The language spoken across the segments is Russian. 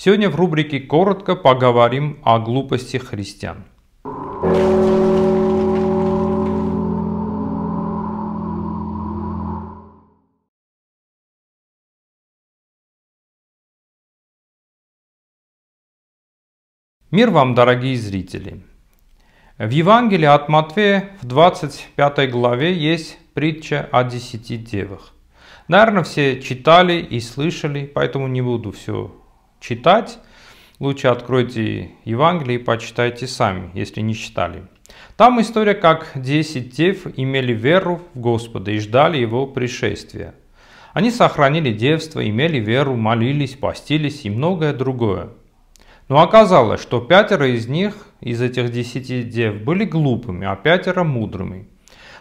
Сегодня в рубрике «Коротко» поговорим о глупости христиан. Мир вам, дорогие зрители! В Евангелии от Матфея в 25 главе есть притча о десяти девах. Наверное, все читали и слышали, поэтому не буду все читать, лучше откройте Евангелие и почитайте сами, если не читали. Там история, как 10 дев имели веру в Господа и ждали его пришествия. Они сохранили девство, имели веру, молились, постились и многое другое. Но оказалось, что пятеро из них, из этих десяти дев, были глупыми, а пятеро мудрыми.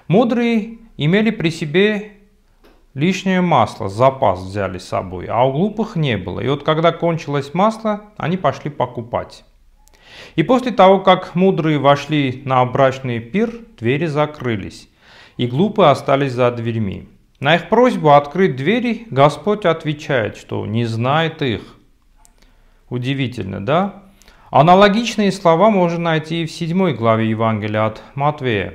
Мудрые имели при себе лишнее масло, запас взяли с собой, а у глупых не было. И вот когда кончилось масло, они пошли покупать. И после того, как мудрые вошли на брачный пир, двери закрылись, и глупые остались за дверьми. На их просьбу открыть двери Господь отвечает, что не знает их. Удивительно, да? Аналогичные слова можно найти и в 7 главе Евангелия от Матвея.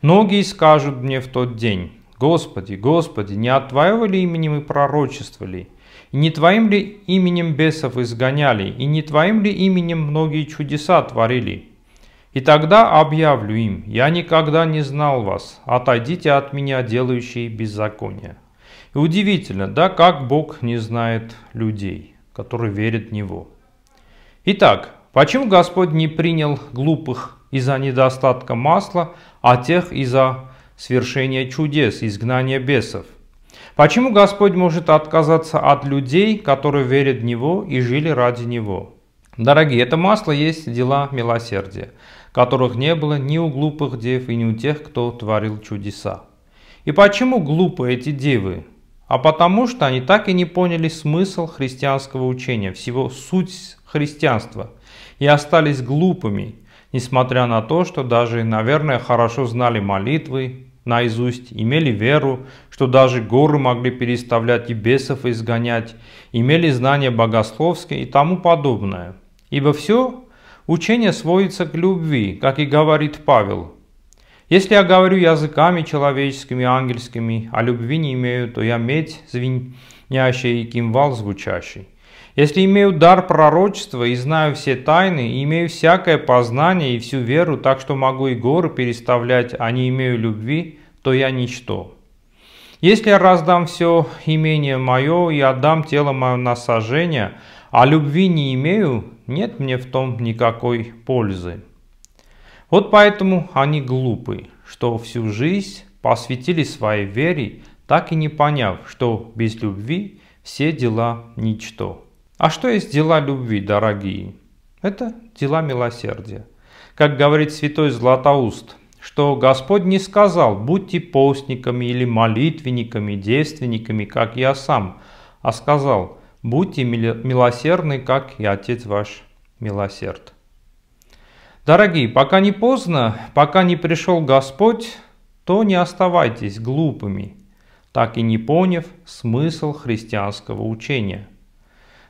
«Многие скажут мне в тот день, Господи, Господи, не от Твоего ли имени мы пророчествовали? И не Твоим ли именем бесов изгоняли? И не Твоим ли именем многие чудеса творили? И тогда объявлю им, я никогда не знал вас, отойдите от меня, делающие беззаконие. И удивительно, да, как Бог не знает людей, которые верят в Него. Итак, почему Господь не принял глупых из-за недостатка масла, а тех из-за свершение чудес, изгнание бесов. Почему Господь может отказаться от людей, которые верят в Него и жили ради Него? Дорогие, это масло есть дела милосердия, которых не было ни у глупых дев и ни у тех, кто творил чудеса. И почему глупы эти девы? А потому что они так и не поняли смысл христианского учения, всего суть христианства, и остались глупыми, несмотря на то, что даже, наверное, хорошо знали молитвы, наизусть, имели веру, что даже горы могли переставлять и бесов изгонять, имели знания богословские и тому подобное. Ибо все учение сводится к любви, как и говорит Павел. Если я говорю языками человеческими, ангельскими, а любви не имею, то я медь звенящая и кимвал звучащий. Если имею дар пророчества и знаю все тайны, и имею всякое познание и всю веру, так что могу и горы переставлять, а не имею любви, то я ничто. Если я раздам все имение мое и отдам тело мое на сожжение, а любви не имею, нет мне в том никакой пользы. Вот поэтому они глупы, что всю жизнь посвятили своей вере, так и не поняв, что без любви все дела ничто. А что есть дела любви, дорогие? Это дела милосердия. Как говорит святой Златоуст, что Господь не сказал, будьте постниками или молитвенниками, девственниками, как я сам, а сказал, будьте милосердны, как и Отец ваш милосерд. Дорогие, пока не поздно, пока не пришел Господь, то не оставайтесь глупыми, так и не поняв смысл христианского учения –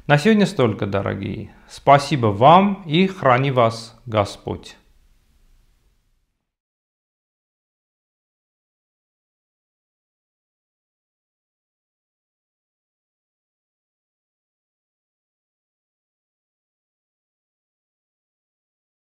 на сегодня столько, дорогие. Спасибо вам и храни вас Господь.